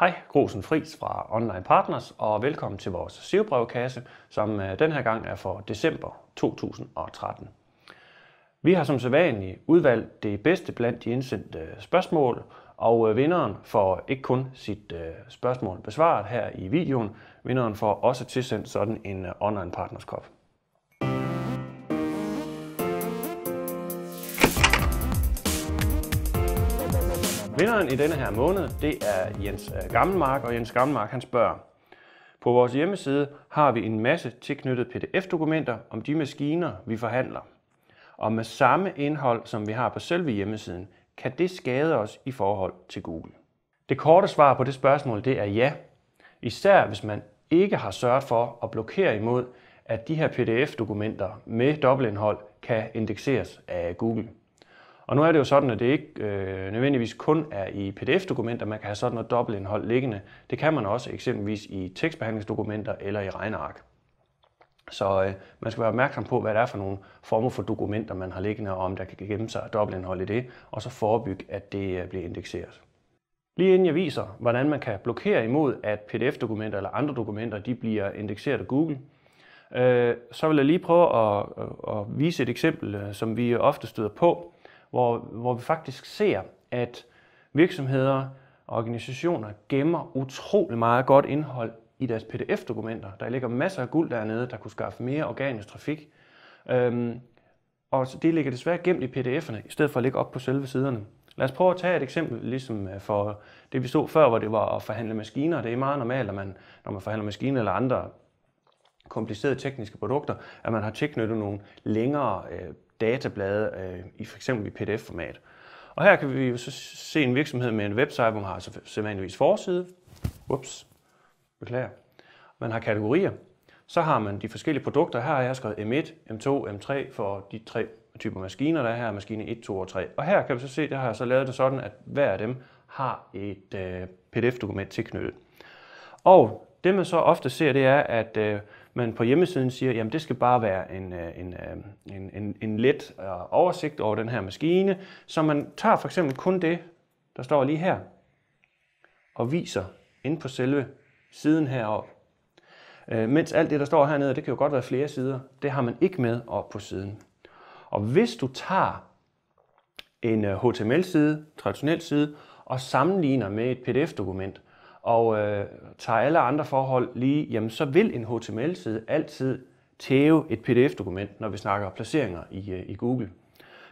Hej, Grosen Fris fra Online Partners, og velkommen til vores SIV-brevkasse, som øh, den her gang er for december 2013. Vi har som sædvanligt udvalgt det bedste blandt de indsendte øh, spørgsmål, og øh, vinderen får ikke kun sit spørgsmål besvaret her i videoen, vinderen får også tilsendt sådan en Online Partners kop. Vinderen i denne her måned, det er Jens øh, Gammelmark, og Jens Gammelmark han spørger, på vores hjemmeside har vi en masse tilknyttede PDF-dokumenter om de maskiner, vi forhandler. Og med samme indhold, som vi har på selve hjemmesiden, kan det skade os i forhold til Google? Det korte svar på det spørgsmål, det er ja. Især hvis man ikke har sørget for at blokere imod, at de her PDF-dokumenter med dobbeltindhold kan indekseres af Google. Og nu er det jo sådan, at det ikke øh, nødvendigvis kun er i PDF-dokumenter, man kan have sådan noget dobbeltindhold liggende. Det kan man også eksempelvis i tekstbehandlingsdokumenter eller i regneark. Så øh, man skal være opmærksom på, hvad det er for nogle former for dokumenter, man har liggende, og om der kan gemme sig dobbeltindhold i det, og så forebygge, at det øh, bliver indekseret. Lige inden jeg viser, hvordan man kan blokere imod, at PDF-dokumenter eller andre dokumenter de bliver indekseret af Google, øh, så vil jeg lige prøve at, øh, at vise et eksempel, øh, som vi ofte støder på, hvor, hvor vi faktisk ser, at virksomheder og organisationer gemmer utrolig meget godt indhold i deres PDF-dokumenter. Der ligger masser af guld dernede, der kunne skaffe mere organisk trafik. Øhm, og det ligger desværre gemt i PDF'erne, i stedet for at ligge op på selve siderne. Lad os prøve at tage et eksempel, ligesom øh, for det vi så før, hvor det var at forhandle maskiner. Det er meget normalt, at man, når man forhandler maskiner eller andre komplicerede tekniske produkter, at man har tilknyttet nogle længere øh, datablade øh, i for eksempel i PDF-format. Og her kan vi jo så se en virksomhed med en website, hvor man har så sædvanligvis forside. Ups, beklager. Man har kategorier. Så har man de forskellige produkter. Her har jeg skrevet M1, M2, M3 for de tre typer maskiner, der er her. Maskine 1, 2 og 3. Og her kan vi så se, jeg har jeg så lavet det sådan, at hver af dem har et øh, PDF-dokument tilknyttet. Og det man så ofte ser, det er, at øh, man på hjemmesiden siger, at det skal bare være en, øh, en, øh, en, en, en let øh, oversigt over den her maskine, så man tager for eksempel kun det, der står lige her, og viser ind på selve siden heroppe. Mens alt det, der står hernede, det kan jo godt være flere sider, det har man ikke med op på siden. Og hvis du tager en HTML-side, traditionel side, og sammenligner med et PDF-dokument, og øh, tager alle andre forhold lige, jamen så vil en HTML-side altid tæve et PDF-dokument, når vi snakker placeringer i, øh, i Google.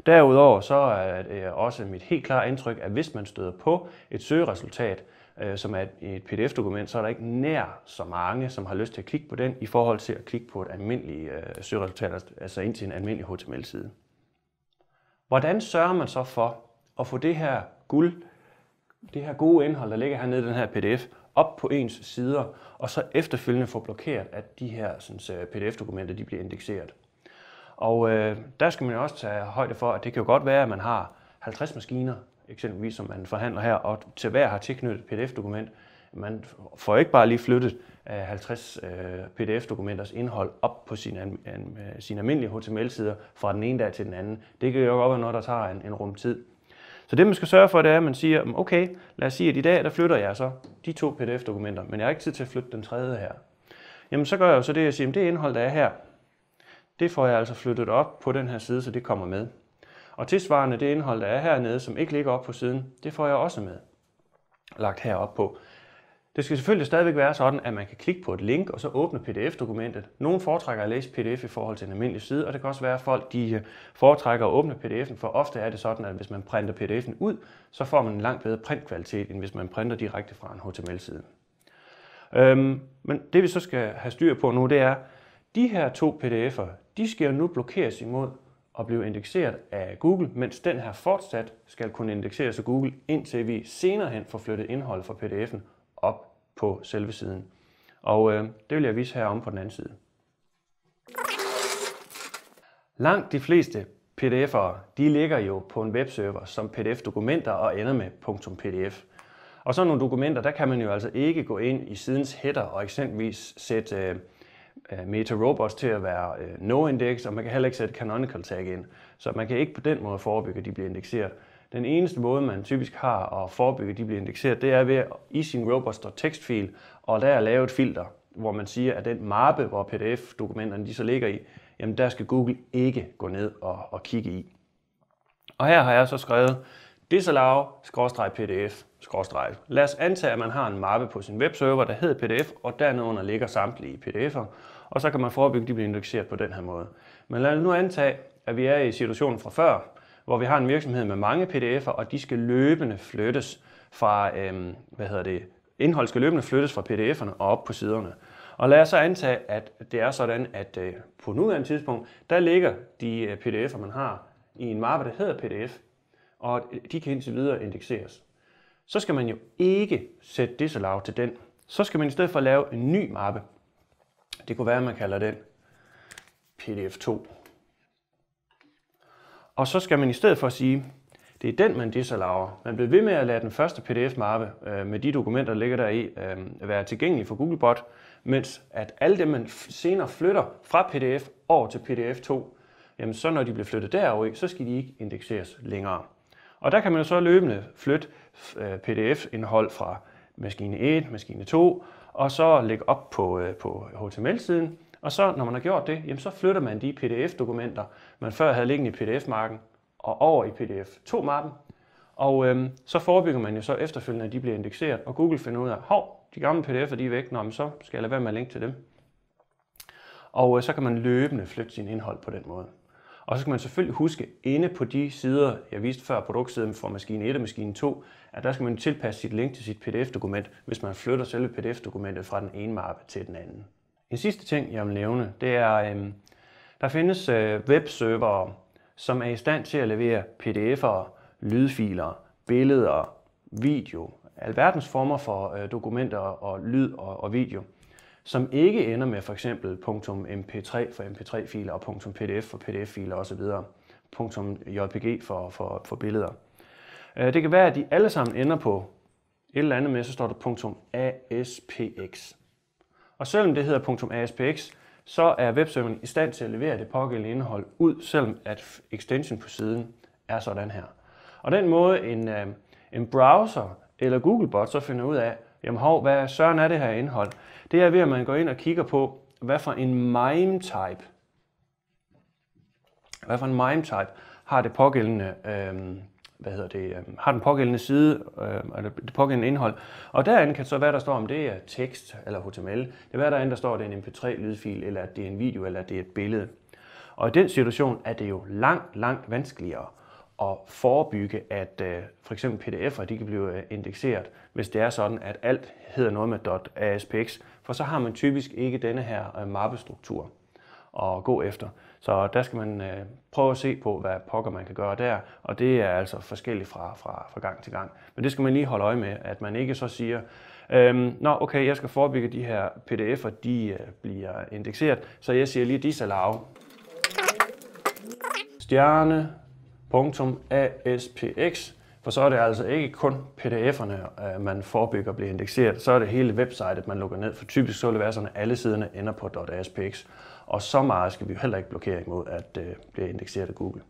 Derudover så er det også mit helt klare indtryk, at hvis man støder på et søgeresultat, øh, som er et PDF-dokument, så er der ikke nær så mange, som har lyst til at klikke på den, i forhold til at klikke på et almindeligt øh, søgeresultat, altså, altså ind til en almindelig HTML-side. Hvordan sørger man så for at få det her guld det her gode indhold, der ligger hernede i den her pdf, op på ens sider, og så efterfølgende få blokeret, at de her pdf-dokumenter de bliver indekseret. Og øh, der skal man jo også tage højde for, at det kan jo godt være, at man har 50 maskiner, eksempelvis som man forhandler her, og til hver har tilknyttet pdf-dokument. Man får ikke bare lige flyttet 50 øh, øh, pdf-dokumenters indhold op på sine, øh, sine almindelige HTML-sider fra den ene dag til den anden. Det kan jo godt være noget, der tager en, en rum tid. Så det, man skal sørge for, det er, at man siger, mm, okay, lad os sige, at i dag der flytter jeg så de to PDF-dokumenter, men jeg har ikke tid til at flytte den tredje her. Jamen så gør jeg jo så det, jeg siger, at det indhold, der er her, det får jeg altså flyttet op på den her side, så det kommer med. Og tilsvarende det indhold, der er hernede, som ikke ligger op på siden, det får jeg også med lagt heroppe på. Det skal selvfølgelig stadigvæk være sådan, at man kan klikke på et link og så åbne pdf-dokumentet. Nogle foretrækker at læse pdf i forhold til en almindelig side, og det kan også være, at folk de øh, foretrækker at åbne pdf'en, for ofte er det sådan, at hvis man printer pdf'en ud, så får man en langt bedre printkvalitet, end hvis man printer direkte fra en HTML-side. Øhm, men det vi så skal have styr på nu, det er, de her to pdf'er, de skal nu blokeres imod og blive indekseret af Google, mens den her fortsat skal kunne indekseres af Google, indtil vi senere hen får flyttet indholdet fra pdf'en op på selve siden. Og øh, det vil jeg vise her om på den anden side. Langt de fleste PDF'er, de ligger jo på en webserver som PDF-dokumenter og ender med .pdf. Og sådan nogle dokumenter, der kan man jo altså ikke gå ind i sidens header og eksempelvis sætte øh, øh Meta Robots til at være øh, noindex, og man kan heller ikke sætte canonical tag ind. Så man kan ikke på den måde forebygge, at de bliver indekseret. Den eneste måde, man typisk har at forebygge, at de bliver indekseret, det er ved i sin robots.txt-fil, og der er lavet et filter, hvor man siger, at den mappe, hvor pdf-dokumenterne de så ligger i, jamen der skal Google ikke gå ned og, og kigge i. Og her har jeg så skrevet disallow-pdf. Lad os antage, at man har en mappe på sin webserver, der hedder pdf, og dernede ligger samtlige pdf'er, og så kan man forebygge, at de bliver indekseret på den her måde. Men lad os nu antage, at vi er i situationen fra før, hvor vi har en virksomhed med mange PDF'er, og de skal løbende flyttes fra, øh, hvad hedder det, indhold skal løbende flyttes fra PDF'erne og op på siderne. Og lad os så antage, at det er sådan, at øh, på nuværende tidspunkt, der ligger de øh, PDF'er, man har i en mappe, der hedder PDF, og øh, de kan indtil videre indekseres. Så skal man jo ikke sætte det lavt til den. Så skal man i stedet for lave en ny mappe. Det kunne være, at man kalder den PDF 2. Og så skal man i stedet for sige, det er den, man disallower. Man bliver ved med at lade den første PDF-mappe øh, med de dokumenter, der ligger deri, øh, være tilgængelig for Googlebot, mens at alle dem, man senere flytter fra PDF over til PDF 2, jamen så når de bliver flyttet derover, så skal de ikke indekseres længere. Og der kan man så løbende flytte øh, PDF-indhold fra maskine 1, maskine 2, og så lægge op på, øh, på HTML-siden, og så, når man har gjort det, jamen, så flytter man de PDF-dokumenter, man før havde liggende i PDF-marken, og over i PDF2-mappen. Og øhm, så forebygger man jo så efterfølgende, at de bliver indekseret, og Google finder ud af, hov, de gamle PDF'er de er væk, når man så skal jeg lade være med at linke til dem. Og øh, så kan man løbende flytte sin indhold på den måde. Og så skal man selvfølgelig huske, inde på de sider, jeg viste før, produktsiden fra maskine 1 og maskine 2, at der skal man tilpasse sit link til sit PDF-dokument, hvis man flytter selve PDF-dokumentet fra den ene mappe til den anden. En sidste ting, jeg vil nævne, det er, øhm, der findes øh, webservere, som er i stand til at levere pdf'er, lydfiler, billeder, video, alverdens former for øh, dokumenter og lyd og, og video, som ikke ender med for eksempel .mp3 for mp3-filer og .pdf for pdf-filer osv., .jpg for, for, for billeder. Øh, det kan være, at de alle sammen ender på et eller andet med, så står der .aspx. Og selvom det hedder .aspx, så er webserveren i stand til at levere det pågældende indhold ud, selvom at extension på siden er sådan her. Og den måde en, øh, en browser eller Googlebot så finder ud af, jamen hov, hvad søren er det her indhold? Det er ved, at man går ind og kigger på, hvad for en mime type, hvad for en mime type har det pågældende øh, hvad hedder det, øh, har den pågældende side, øh, eller det pågældende indhold. Og derinde kan så være, der står, om det er tekst eller HTML. Det kan være, derinde der står, at det er en mp3-lydfil, eller at det er en video, eller at det er et billede. Og i den situation er det jo langt, langt vanskeligere at forebygge, at øh, for eksempel pdf'er de kan blive øh, indekseret, hvis det er sådan, at alt hedder noget med .aspx, for så har man typisk ikke denne her øh, mappestruktur at gå efter. Så der skal man øh, prøve at se på, hvad pokker man kan gøre der, og det er altså forskelligt fra, fra, fra gang til gang. Men det skal man lige holde øje med, at man ikke så siger, øhm, nå okay, jeg skal forebygge de her pdf'er, de øh, bliver indekseret, så jeg siger lige disse lave. Stjerne, punktum, ASPX, for så er det altså ikke kun pdf'erne, øh, man forebygger bliver indekseret, så er det hele websitet, man lukker ned, for typisk så vil det være sådan, at alle siderne ender på .aspx. Og så meget skal vi jo heller ikke blokere imod, at det øh, bliver indekseret af Google.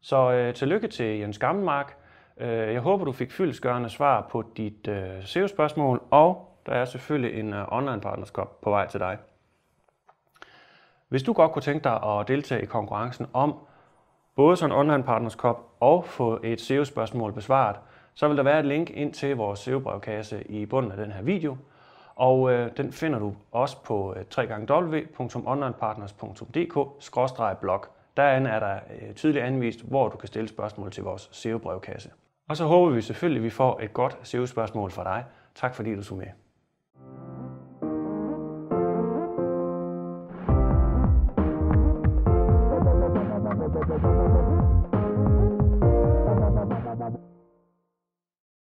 Så øh, tillykke til Jens Gammelmark. Øh, jeg håber, du fik fyldesgørende svar på dit øh, SEO-spørgsmål, og der er selvfølgelig en øh, online-partnerskab på vej til dig. Hvis du godt kunne tænke dig at deltage i konkurrencen om både sådan online-partnerskab og få et SEO-spørgsmål besvaret, så vil der være et link ind til vores SEO-brevkasse i bunden af den her video – og øh, den finder du også på øh, www.onlinepartners.dk-blog. Derinde er der øh, tydeligt anvist, hvor du kan stille spørgsmål til vores SEO-brevkasse. Og så håber vi selvfølgelig, at vi får et godt SEO-spørgsmål fra dig. Tak fordi du så med.